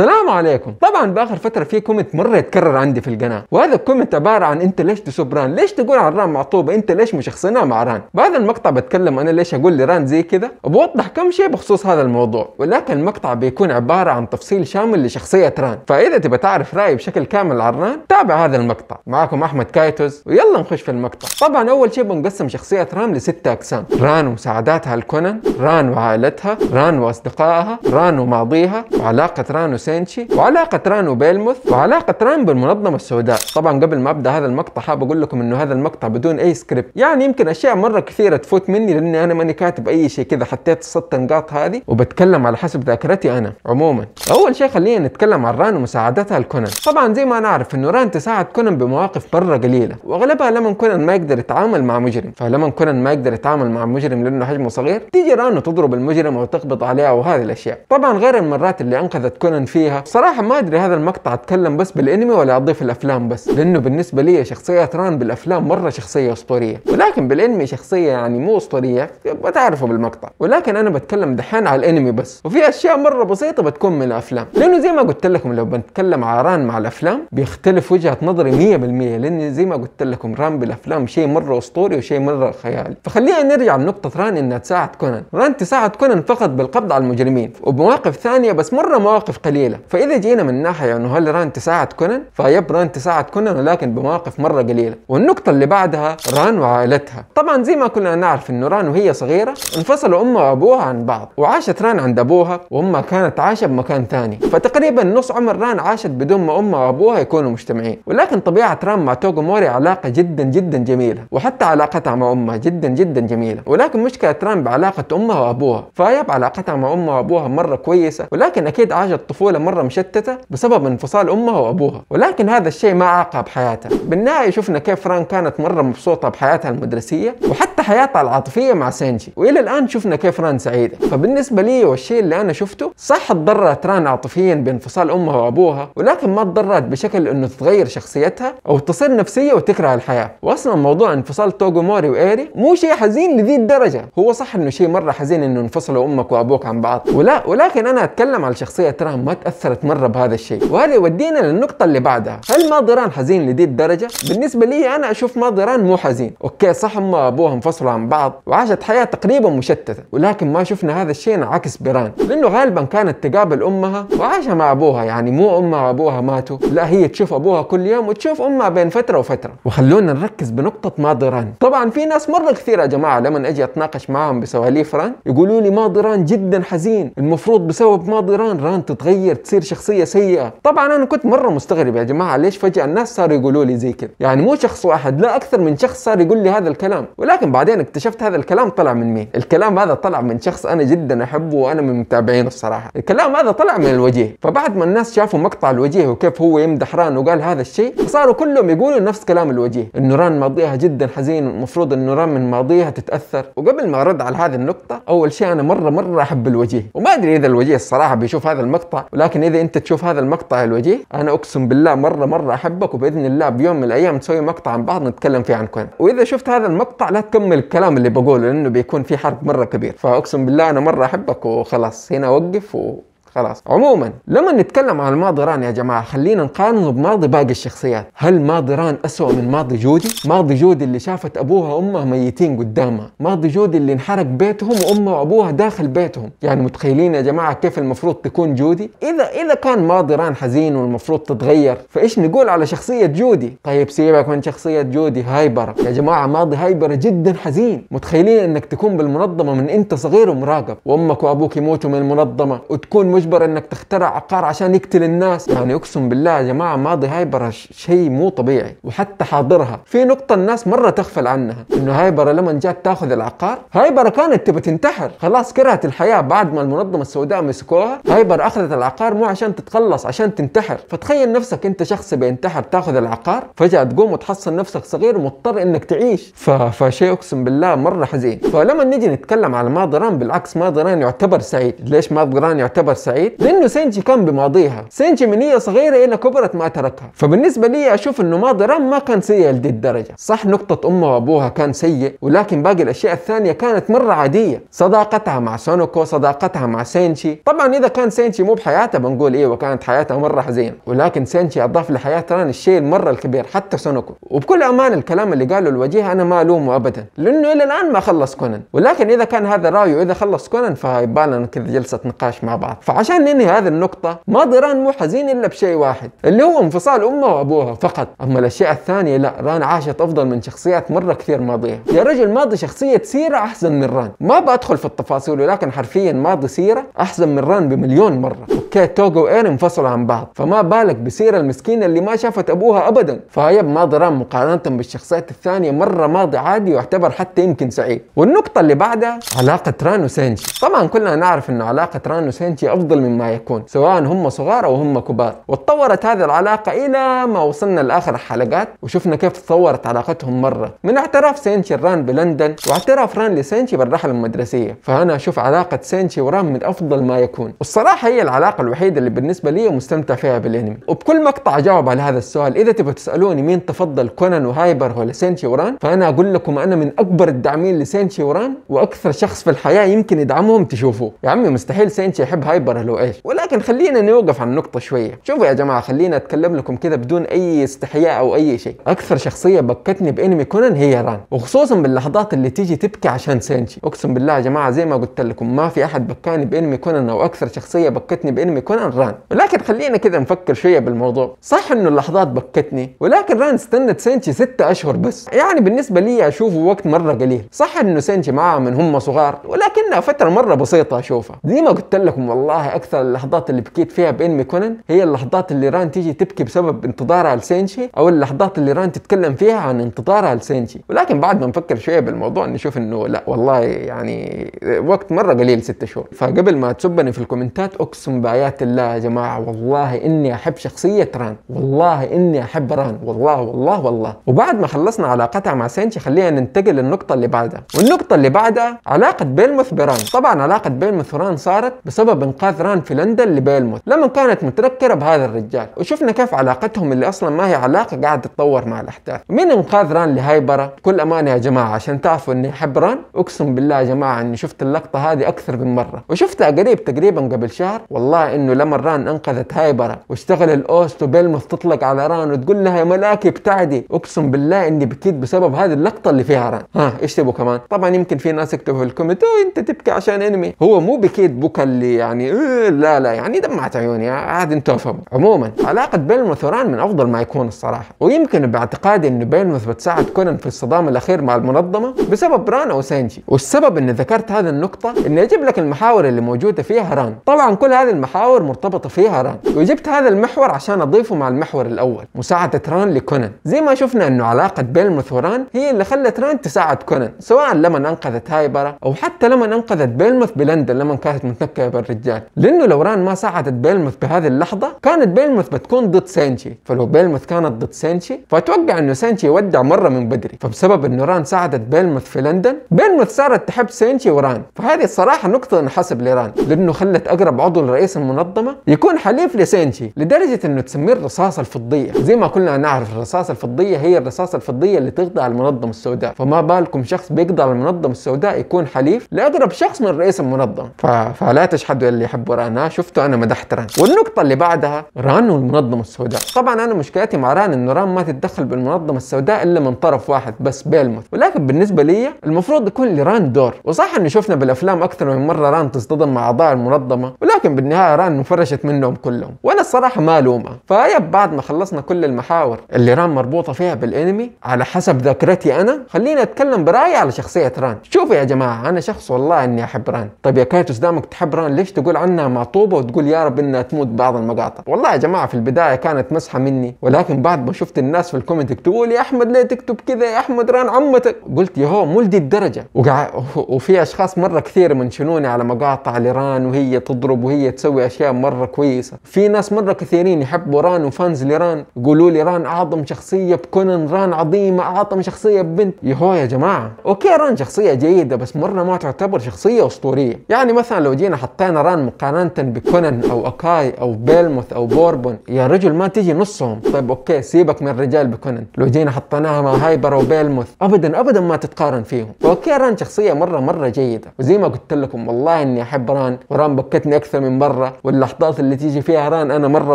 السلام عليكم طبعا باخر فتره في كومنت مره يتكرر عندي في القناه وهذا الكومنت عباره عن انت ليش تسب ران ليش تقول عن ران معطوبه انت ليش مشخصنها مع ران بهذا المقطع بتكلم انا ليش اقول لران زي كذا وبوضح كم شيء بخصوص هذا الموضوع ولكن المقطع بيكون عباره عن تفصيل شامل لشخصيه ران فاذا تبى تعرف رايي بشكل كامل عن ران تابع هذا المقطع معاكم احمد كايتوز ويلا نخش في المقطع طبعا اول شيء بنقسم شخصيه ران لستة اقسام ران ومساعداتها لكونان ران وعائلتها ران واصدقائها ران وماضيها وعلاقه ران سينشي وعلاقة ران وبيلموث وعلاقة ران بالمنظمة السوداء طبعا قبل ما ابدا هذا المقطع حاب اقول لكم انه هذا المقطع بدون اي سكريبت يعني يمكن اشياء مرة كثيرة تفوت مني لاني انا ماني كاتب اي شيء كذا حطيت الست نقاط هذه وبتكلم على حسب ذاكرتي انا عموما اول شيء خلينا نتكلم عن ران ومساعدتها لكونان طبعا زي ما نعرف انه ران تساعد كونان بمواقف مرة قليلة واغلبها لما كونان ما يقدر يتعامل مع مجرم فلما كونان ما يقدر يتعامل مع مجرم لانه حجمه صغير تيجي ران وتضرب المجرم او تقبض عليه وهذه الاشياء طبعا غير المرات اللي انقذت كونان فيها صراحه ما ادري هذا المقطع اتكلم بس بالانمي ولا اضيف الافلام بس لانه بالنسبه لي شخصيه ران بالافلام مره شخصيه اسطوريه ولكن بالانمي شخصيه يعني مو اسطوريه بتعرفوا بالمقطع ولكن انا بتكلم دحين على الانمي بس وفي اشياء مره بسيطه بتكون من الافلام لانه زي ما قلت لكم لو بنتكلم على ران مع الافلام بيختلف وجهه نظري 100% لان زي ما قلت لكم ران بالافلام شيء مره اسطوري وشيء مره خيالي فخلينا نرجع لنقطه ران انها تساعد كونان ران تساعد كونان فقط بالقبض على المجرمين وبمواقف ثانيه بس مره مواقف قليلة قليله فاذا جينا من ناحيه انه هل ران تساعد كونان فيب ران تساعد كونان ولكن بمواقف مره قليله والنقطه اللي بعدها ران وعائلتها طبعا زي ما كلنا نعرف انه ران وهي صغيره انفصلوا امها وابوها عن بعض وعاشت ران عند ابوها وامها كانت عايشه بمكان ثاني فتقريبا نص عمر ران عاشت بدون ما امها وابوها يكونوا مجتمعين ولكن طبيعه ران مع توغو موري علاقه جدا جدا جميله وحتى علاقتها مع امها جدا جدا جميله ولكن مشكله ران بعلاقه امها وابوها فيب علاقتها مع امها وابوها مره كويسه ولكن اكيد عاشت طفوله طفولة مرة مشتتة بسبب انفصال أمها وأبوها ولكن هذا الشيء ما عاقها بحياتها بالنهاية شفنا كيف فران كانت مرة مبسوطة بحياتها المدرسية وحتى حياتها العاطفية مع سينجي وإلى الآن شفنا كيف ران سعيدة فبالنسبة لي والشيء اللي أنا شفته صح تضررت ران عاطفيا بانفصال أمها وأبوها ولكن ما تضررت بشكل أنه تتغير شخصيتها أو تصير نفسية وتكره الحياة وأصلا موضوع انفصال توغو موري وإيري مو شيء حزين لذي الدرجة هو صح أنه شيء مرة حزين أنه انفصلوا أمك وأبوك عن بعض ولا ولكن أنا أتكلم على شخصية ران ما تاثرت مره بهذا الشيء وهذا يودينا للنقطه اللي بعدها هل ماضران حزين لدي الدرجه بالنسبه لي انا اشوف ماضران مو حزين اوكي صح امها وابوها انفصلوا عن بعض وعاشت حياه تقريبا مشتته ولكن ما شفنا هذا الشيء عكس بيران لانه غالبا كانت تقابل امها وعاشها مع ابوها يعني مو امها وابوها ماتوا لا هي تشوف ابوها كل يوم وتشوف امها بين فتره وفتره وخلونا نركز بنقطه ماضران طبعا في ناس مره كثير يا جماعه لما اجي اتناقش معاهم بسواليف ران يقولوا لي ماضران جدا حزين المفروض بسبب ماضران ران تتغير كثير تصير شخصيه سيئه طبعا انا كنت مره مستغرب يا جماعه ليش فجاه الناس صاروا يقولوا لي زي كذا يعني مو شخص واحد لا اكثر من شخص صار يقول لي هذا الكلام ولكن بعدين اكتشفت هذا الكلام طلع من مين الكلام هذا طلع من شخص انا جدا احبه وانا من متابعينه الصراحه الكلام هذا طلع من الوجيه فبعد ما الناس شافوا مقطع الوجيه وكيف هو يمدح ران وقال هذا الشيء صاروا كلهم يقولوا نفس كلام الوجيه انه ران ماضيها جدا حزين المفروض انه ران من ماضيها تتاثر وقبل ما ارد على هذه النقطه اول شيء انا مره مره احب الوجيه وما ادري اذا الوجه الصراحه بيشوف هذا المقطع ولكن اذا انت تشوف هذا المقطع الوجيه انا اقسم بالله مره مره احبك وباذن الله بيوم من الايام نسوي مقطع عن بعض نتكلم فيه عن كوين واذا شفت هذا المقطع لا تكمل الكلام اللي بقوله لانه بيكون في حرب مره كبير فاقسم بالله انا مره احبك وخلاص هنا اوقف و خلاص عموما لما نتكلم عن ماضي ران يا جماعه خلينا نقارنه بماضي باقي الشخصيات هل ماضي ران اسوء من ماضي جودي ماضي جودي اللي شافت ابوها وامها ميتين قدامها ماضي جودي اللي انحرق بيتهم وامها وابوها داخل بيتهم يعني متخيلين يا جماعه كيف المفروض تكون جودي اذا اذا كان ماضي ران حزين والمفروض تتغير فايش نقول على شخصيه جودي طيب سيبك من شخصيه جودي هايبر يا جماعه ماضي هايبر جدا حزين متخيلين انك تكون بالمنظمه من انت صغير ومراقب وامك وابوك يموتوا من المنظمه وتكون تجبر انك تخترع عقار عشان يقتل الناس يعني اقسم بالله يا جماعه ماضي هايبر شيء مو طبيعي وحتى حاضرها في نقطه الناس مره تغفل عنها انه هايبر لما جات تاخذ العقار هايبر كانت تبى تنتحر خلاص كرهت الحياه بعد ما المنظمه السوداء مسكوها هايبر اخذت العقار مو عشان تتخلص عشان تنتحر فتخيل نفسك انت شخص بينتحر تاخذ العقار فجاه تقوم وتحصل نفسك صغير ومضطر انك تعيش ف... فشيء اقسم بالله مره حزين فلما نجي نتكلم على ماضي ران بالعكس ماضي ران يعتبر سعيد ليش ماضي ران يعتبر سعيد سعيد لانه سينجي كان بماضيها سينجي من هي صغيره الى كبرت ما تركها فبالنسبه لي اشوف انه ماضي رام ما كان سيء لدي الدرجه صح نقطه امه وابوها كان سيء ولكن باقي الاشياء الثانيه كانت مره عاديه صداقتها مع سونوكو صداقتها مع سينشي طبعا اذا كان سينشي مو بحياته بنقول ايوه كانت حياتها مره حزينه ولكن سينشي اضاف لحياه ران الشيء المره الكبير حتى سونوكو وبكل امان الكلام اللي قاله الوجيه انا ما الومه ابدا لانه الى الان ما خلص كونان ولكن اذا كان هذا رايه اذا خلص كونان فيبقى لنا كذا جلسه نقاش مع بعض عشان ننهي هذه النقطة ما ضران مو حزين إلا بشيء واحد اللي هو انفصال أمه وأبوها فقط أما الأشياء الثانية لا ران عاشت أفضل من شخصيات مرة كثير ماضية يا رجل ماضي شخصية سيرة أحسن من ران ما بدخل في التفاصيل ولكن حرفيا ماضي سيرة أحسن من ران بمليون مرة أوكي توغو وإير انفصلوا عن بعض فما بالك بسيرة المسكينة اللي ما شافت أبوها أبدا فهي ماضي ران مقارنة بالشخصيات الثانية مرة ماضي عادي واعتبر حتى يمكن سعيد والنقطة اللي بعدها علاقة ران وسينشي طبعا كلنا نعرف أن علاقة ران وسينشي أفضل أفضل مما يكون سواء هم صغار أو هم كبار وتطورت هذه العلاقة إلى ما وصلنا لآخر الحلقات وشفنا كيف تطورت علاقتهم مرة من اعتراف سينشي ران بلندن واعتراف ران لسينشي بالرحلة المدرسية فأنا أشوف علاقة سينشي وران من أفضل ما يكون والصراحة هي العلاقة الوحيدة اللي بالنسبة لي مستمتع فيها بالأنمي وبكل مقطع أجاوب على هذا السؤال إذا تبغوا تسألوني مين تفضل كونان وهايبر ولا سينشي وران فأنا أقول لكم أنا من أكبر الداعمين لسينشي وران وأكثر شخص في الحياة يمكن يدعمهم تشوفوه يا عمي مستحيل سينشي يحب هايبر ظهر له ايش ولكن خلينا نوقف عن النقطه شويه شوفوا يا جماعه خلينا اتكلم لكم كذا بدون اي استحياء او اي شيء اكثر شخصيه بكتني بانمي كونان هي ران وخصوصا باللحظات اللي تيجي تبكي عشان سينشي اقسم بالله يا جماعه زي ما قلت لكم ما في احد بكاني بانمي كونان او اكثر شخصيه بكتني بانمي كونان ران ولكن خلينا كذا نفكر شويه بالموضوع صح انه اللحظات بكتني ولكن ران استنت سينشي ستة اشهر بس يعني بالنسبه لي اشوفه وقت مره قليل صح انه سينشي معاه من هم صغار ولكنها فتره مره بسيطه اشوفها زي ما قلت لكم والله بصراحه اكثر اللحظات اللي بكيت فيها بانمي ميكونن هي اللحظات اللي ران تيجي تبكي بسبب انتظارها لسينشي او اللحظات اللي ران تتكلم فيها عن انتظارها لسينشي ولكن بعد ما نفكر شويه بالموضوع نشوف انه لا والله يعني وقت مره قليل ستة شهور فقبل ما تسبني في الكومنتات اقسم بايات الله يا جماعه والله اني احب شخصيه ران والله اني احب ران والله والله والله وبعد ما خلصنا علاقتها مع سينشي خلينا ننتقل للنقطه اللي بعدها والنقطه اللي بعدها علاقه بيلموث بران طبعا علاقه بيلموث وران صارت بسبب انقاذ جاذران في لندن لبيلموث لما كانت متنكرة بهذا الرجال وشفنا كيف علاقتهم اللي أصلا ما هي علاقة قاعدة تتطور مع الأحداث مين إنقاذ ران لهايبرا كل أمانة يا جماعة عشان تعرفوا إني أحب ران أقسم بالله يا جماعة إني شفت اللقطة هذه أكثر من مرة وشفتها قريب تقريبا قبل شهر والله إنه لما ران أنقذت هايبرا واشتغل الأوست وبيلموث تطلق على ران وتقول لها يا ملاكي ابتعدي أقسم بالله إني بكيت بسبب هذه اللقطة اللي فيها ران ها إيش تبوا كمان طبعا يمكن في ناس يكتبوا في الكومنت أنت تبكي عشان أنمي هو مو بكيت بكى اللي يعني لا لا يعني دمعت عيوني عاد انتم فهموا عموما علاقة بيلموث وثوران من افضل ما يكون الصراحة ويمكن باعتقادي ان بيلموث بتساعد كونان في الصدام الاخير مع المنظمة بسبب ران او سانجي والسبب اني ذكرت هذه النقطة اني اجيب لك المحاور اللي موجودة فيها ران طبعا كل هذه المحاور مرتبطة فيها ران وجبت هذا المحور عشان اضيفه مع المحور الاول مساعدة ران لكونان زي ما شفنا انه علاقة بيلموث وران هي اللي خلت ران تساعد كونان سواء لما انقذت هايبرا او حتى لما انقذت بيلموث بلندن لما كانت متنكبة بالرجال لانه لو ران ما ساعدت بيلموث بهذه اللحظه كانت بيلموث بتكون ضد سينشي فلو بيلموث كانت ضد سينشي فاتوقع انه سينشي يودع مره من بدري فبسبب انه ران ساعدت بيلموث في لندن بيلموث صارت تحب سينشي وران فهذه الصراحه نقطه انحسب لران لانه خلت اقرب عضو لرئيس المنظمه يكون حليف لسينشي لدرجه انه تسميه الرصاصه الفضيه زي ما كلنا نعرف الرصاصه الفضيه هي الرصاصه الفضيه اللي تقضي على المنظمه السوداء فما بالكم شخص بيقضي على المنظمه السوداء يكون حليف لاقرب شخص من رئيس المنظمه ف... فلا تشحدوا اللي يحب ورانا شفته انا مدحت ران والنقطه اللي بعدها ران والمنظمه السوداء طبعا انا مشكلتي مع ران انه ران ما تتدخل بالمنظمه السوداء الا من طرف واحد بس بيلموث ولكن بالنسبه لي المفروض يكون لران دور وصح انه شفنا بالافلام اكثر من مره ران تصطدم مع اعضاء المنظمه ولكن بالنهايه ران مفرشت منهم كلهم وانا الصراحه ما الومها فهي بعد ما خلصنا كل المحاور اللي ران مربوطه فيها بالانمي على حسب ذاكرتي انا خليني اتكلم برايي على شخصيه ران شوفوا يا جماعه انا شخص والله اني احب ران طيب يا كايتوس دامك تحب ران ليش تقول عنه منها معطوبه وتقول يا رب انها تموت بعض المقاطع والله يا جماعه في البدايه كانت مسحه مني ولكن بعد ما شفت الناس في الكومنت يكتبوا لي يا احمد ليه تكتب كذا يا احمد ران عمتك قلت هو مو لدي الدرجه وقع وفي اشخاص مره كثير منشنوني على مقاطع لران وهي تضرب وهي تسوي اشياء مره كويسه في ناس مره كثيرين يحبوا ران وفانز لران يقولوا لي ران اعظم شخصيه بكونن ران عظيمه اعظم شخصيه ببنت هو يا جماعه اوكي ران شخصيه جيده بس مره ما تعتبر شخصيه اسطوريه يعني مثلا لو جينا حطينا ران مقارنة مقارنة بكونن أو أكاي أو بيلموث أو بوربون يا رجل ما تجي نصهم طيب أوكي سيبك من الرجال بكونن لو جينا حطيناها مع هايبر وبيلموث أبدا أبدا ما تتقارن فيهم فأوكي ران شخصية مرة مرة جيدة وزي ما قلت لكم والله إني أحب ران وران بكتني أكثر من مرة واللحظات اللي تيجي فيها ران أنا مرة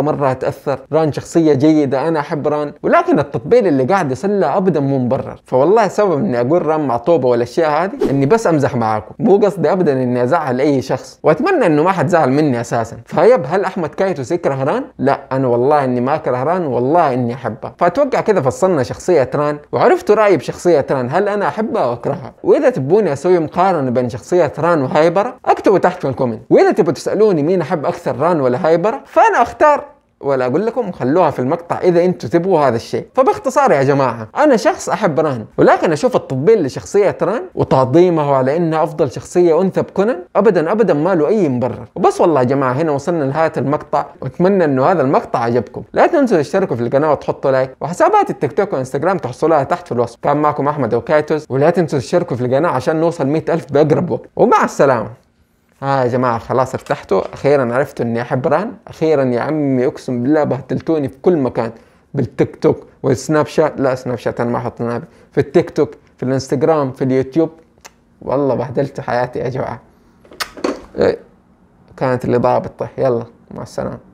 مرة أتأثر ران شخصية جيدة أنا أحب ران ولكن التطبيل اللي قاعد يسلى أبدا مو مبرر فوالله سبب إني أقول ران معطوبة والأشياء هذه إني بس أمزح معاكم مو قصدي أبدا إني أزعل أي شخص وأتمنى إنه ما حد زعل مني اساسا فيب هل احمد كايتو يكره ران؟ لا انا والله اني ما اكره ران والله اني احبها فاتوقع كذا فصلنا شخصيه ران وعرفت رايي بشخصيه ران هل انا احبها او اكرهها واذا تبوني اسوي مقارنه بين شخصيه ران وهايبره اكتبوا تحت في الكومنت واذا تبوا تسالوني مين احب اكثر ران ولا هايبره فانا اختار ولا اقول لكم خلوها في المقطع اذا انتم تبغوا هذا الشيء فباختصار يا جماعه انا شخص احب رهن ولكن اشوف التطبيل لشخصيه ران وتعظيمه على انها افضل شخصيه انثى بكونن ابدا ابدا ما له اي مبرر وبس والله يا جماعه هنا وصلنا لنهايه المقطع واتمنى انه هذا المقطع عجبكم لا تنسوا تشتركوا في القناه وتحطوا لايك وحسابات التيك توك وانستغرام تحصلوها تحت في الوصف كان معكم احمد اوكايتوس ولا تنسوا تشتركوا في القناه عشان نوصل 100000 باقرب وقت ومع السلامه ها آه يا جماعة خلاص ارتحتوا أخيرا عرفتوا إني أحب ران أخيرا يا عمي أقسم بالله بهتلتوني في كل مكان بالتيك توك والسناب شات لا سناب شات أنا ما أحط نابي في التيك توك في الانستغرام في اليوتيوب والله بهدلت حياتي يا جماعة إيه، كانت الإضاءة بتطيح يلا مع السلامة